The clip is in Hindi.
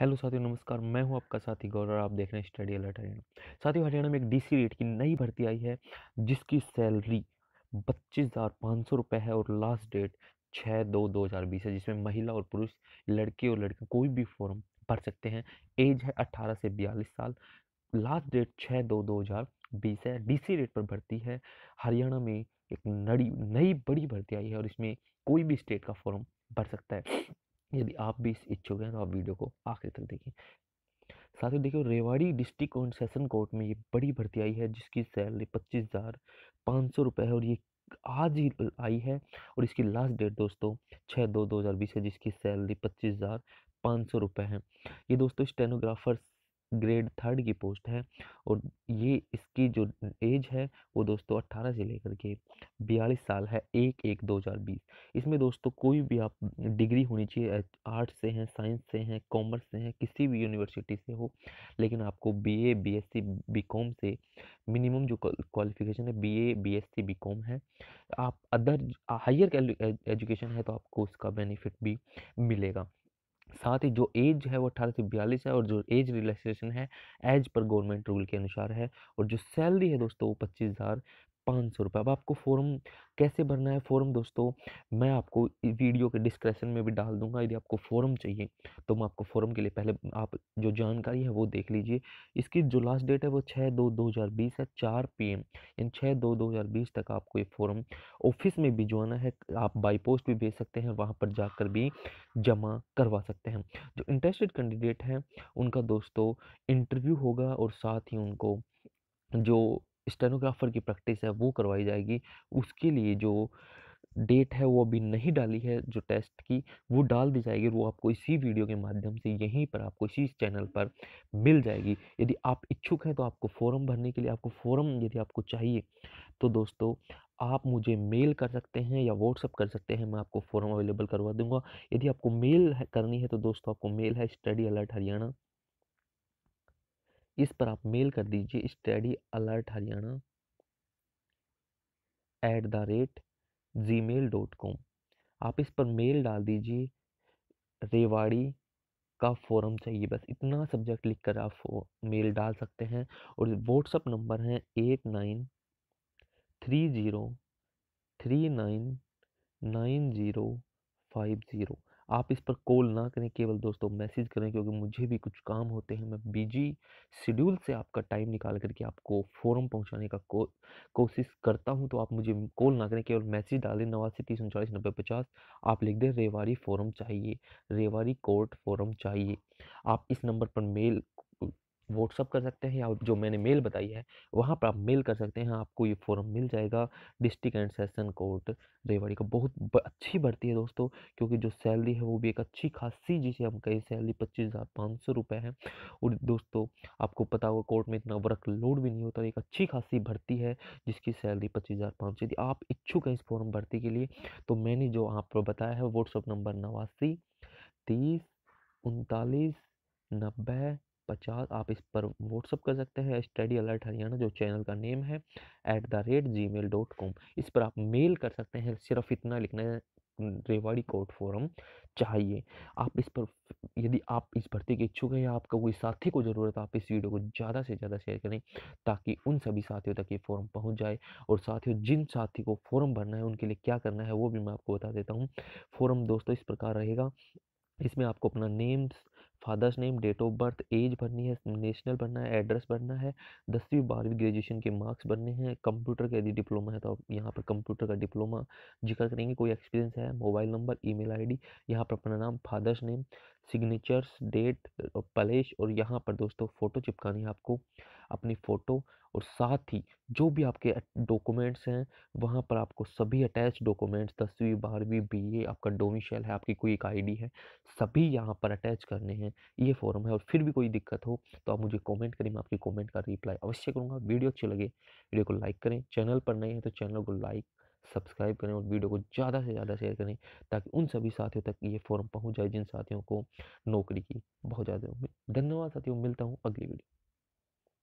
हेलो साथियों नमस्कार मैं हूं आपका साथी गौरव और आप देख रहे हैं स्टडी अलर्ट हरियाणा साथियों हरियाणा में एक डीसी रेट की नई भर्ती आई है जिसकी सैलरी बत्तीस हज़ार पाँच सौ रुपये है और लास्ट डेट छः दो दो हज़ार बीस है जिसमें महिला और पुरुष लड़के और लड़के कोई भी फॉर्म भर सकते हैं एज है अट्ठारह से बयालीस साल लास्ट डेट छः दो दो हज़ार बीस है डी रेट पर भर्ती है हरियाणा में एक नड़ी नई बड़ी भर्ती आई है और इसमें कोई भी स्टेट का फॉर्म भर सकता है यदि आप भी इस इच्छुक हैं तो आप वीडियो को आखिर तक देखें साथ ही देखियो रेवाड़ी डिस्ट्रिक्ट सेशन कोर्ट में ये बड़ी भर्ती आई है जिसकी सैलरी पच्चीस हज़ार पाँच सौ रुपये है और ये आज ही आई है और इसकी लास्ट डेट दोस्तों छः दो दो हज़ार बीस है जिसकी सैलरी पच्चीस हज़ार पाँच सौ रुपये है ये दोस्तों स्टेनोग्राफर्स ग्रेड थर्ड की पोस्ट है और ये इसकी जो एज है वो दोस्तों अट्ठारह से लेकर के बयालीस साल है एक एक दो हज़ार बीस इसमें दोस्तों कोई भी आप डिग्री होनी चाहिए आर्ट्स से हैं साइंस से हैं कॉमर्स से हैं किसी भी यूनिवर्सिटी से हो लेकिन आपको बीए बीएससी बीकॉम से मिनिमम जो क्वालिफिकेशन है बीए बीएससी बीकॉम है आप अदर हायर एजुकेशन है तो आपको उसका बेनिफिट भी मिलेगा साथ ही जो एज है वो अठारह से बयालीस है और जो एज रिलैक्सेशन है एज पर गवर्नमेंट रूल के अनुसार है और जो सैलरी है दोस्तों वो पच्चीस हज़ार पाँच सौ रुपये अब आपको फॉर्म कैसे भरना है फॉर्म दोस्तों मैं आपको वीडियो के डिस्क्रिप्शन में भी डाल दूंगा यदि आपको फॉर्म चाहिए तो मैं आपको फॉर्म के लिए पहले आप जो जानकारी है वो देख लीजिए इसकी जो लास्ट डेट है वो छः दो दो हज़ार बीस है चार पी एम यानी छः दो दो हज़ार बीस तक आपको ये फॉर्म ऑफिस में भिजवाना है आप बाई पोस्ट भी भेज सकते हैं वहाँ पर जाकर भी जमा करवा सकते हैं जो इंटरेस्टेड कैंडिडेट हैं उनका दोस्तों इंटरव्यू होगा और साथ ही उनको जो स्टेनोग्राफर की प्रैक्टिस है वो करवाई जाएगी उसके लिए जो डेट है वो अभी नहीं डाली है जो टेस्ट की वो डाल दी जाएगी वो आपको इसी वीडियो के माध्यम से यहीं पर आपको इसी चैनल पर मिल जाएगी यदि आप इच्छुक हैं तो आपको फॉर्म भरने के लिए आपको फॉर्म यदि आपको चाहिए तो दोस्तों आप मुझे मेल कर सकते हैं या व्हाट्सअप कर सकते हैं मैं आपको फॉर्म अवेलेबल करवा दूंगा यदि आपको मेल करनी है तो दोस्तों आपको मेल है स्टडी अलर्ट हरियाणा इस पर आप मेल कर दीजिए study alert Haryana at the rate Gmail dot com आप इस पर मेल डाल दीजिए रेवाड़ी का फॉरम चाहिए बस इतना सब्जेक्ट लिख कर आप मेल डाल सकते हैं और व्हाट्सअप नंबर है eight nine three zero three nine nine zero five zero आप इस पर कॉल ना करें केवल दोस्तों मैसेज करें क्योंकि मुझे भी कुछ काम होते हैं मैं बिजी शेड्यूल से आपका टाइम निकाल करके आपको फॉरम पहुंचाने का को, कोशिश करता हूं तो आप मुझे कॉल ना करें केवल मैसेज डालें नवासी तीस उनचालीस नब्बे पचास आप लिख दें रेवारी फॉरम चाहिए रेवारी कोर्ट फॉरम चाहिए आप इस नंबर पर मेल व्हाट्सअप कर सकते हैं या जो मैंने मेल बताई है वहाँ पर आप मेल कर सकते हैं आपको ये फॉर्म मिल जाएगा district and session court Rewari का बहुत अच्छी भर्ती है दोस्तों क्योंकि जो सैलरी है वो भी एक अच्छी खासी जिसे हम कहें सैलरी पच्चीस हज़ार पाँच सौ रुपये है और दोस्तों आपको पता होगा कोर्ट में इतना वर्क लोड भी नहीं होता एक अच्छी खासी भर्ती है जिसकी सैलरी पच्चीस हज़ार पाँच सौ यदि आप इच्छुक हैं इस फॉर्म भर्ती के लिए तो मैंने जो आपको बताया है व्हाट्सअप नंबर नवासी तीस उनतालीस नब्बे पचास आप इस पर व्हाट्सअप कर सकते हैं स्टडी अलर्ट हरियाणा जो चैनल का नेम है at the rate Gmail dot com इस पर आप मेल कर सकते हैं सिर्फ इतना लिखना है रेवाड़ी कोर्ट फोरम चाहिए आप इस पर यदि आप इस भर्ती के इच्छुक हैं या आपका कोई साथी को ज़रूरत है आप इस वीडियो को ज़्यादा से ज़्यादा शेयर करें ताकि उन सभी साथियों तक ये फॉर्म पहुंच जाए और साथियों जिन साथी को फॉर्म भरना है उनके लिए क्या करना है वो भी मैं आपको बता देता हूँ फॉर्म दोस्तों इस प्रकार रहेगा इसमें आपको अपना names father's name date of birth age भरनी है नेशनल भरना है एड्रेस भरना है दसवीं बारहवीं ग्रेजुएशन के मार्क्स भरने हैं कंप्यूटर का यदि डिप्लोमा है तो आप यहाँ पर कंप्यूटर का डिप्लोमा जिक्र करेंगे कोई एक्सपीरियंस है मोबाइल नंबर आई डी यहाँ पर अपना नाम father's name signatures date place और यहाँ पर दोस्तों फ़ोटो चिपकानी है आपको अपनी फ़ोटो और साथ ही जो भी आपके डॉक्यूमेंट्स हैं वहाँ पर आपको सभी अटैच डॉक्यूमेंट्स दसवीं बारहवीं बीए आपका डोमिसाइल है आपकी कोई एक आईडी है सभी यहाँ पर अटैच करने हैं ये फोरम है और फिर भी कोई दिक्कत हो तो आप मुझे कमेंट करें मैं आपकी कमेंट का रिप्लाई अवश्य करूँगा वीडियो अच्छी लगे वीडियो को लाइक करें चैनल पर नए हैं तो चैनल को लाइक सब्सक्राइब करें और वीडियो को ज़्यादा से ज़्यादा शेयर करें ताकि उन सभी साथियों तक ये फॉर्म पहुँच जाए जिन साथियों को नौकरी की बहुत ज़्यादा धन्यवाद साथियों मिलता हूँ अगली वीडियो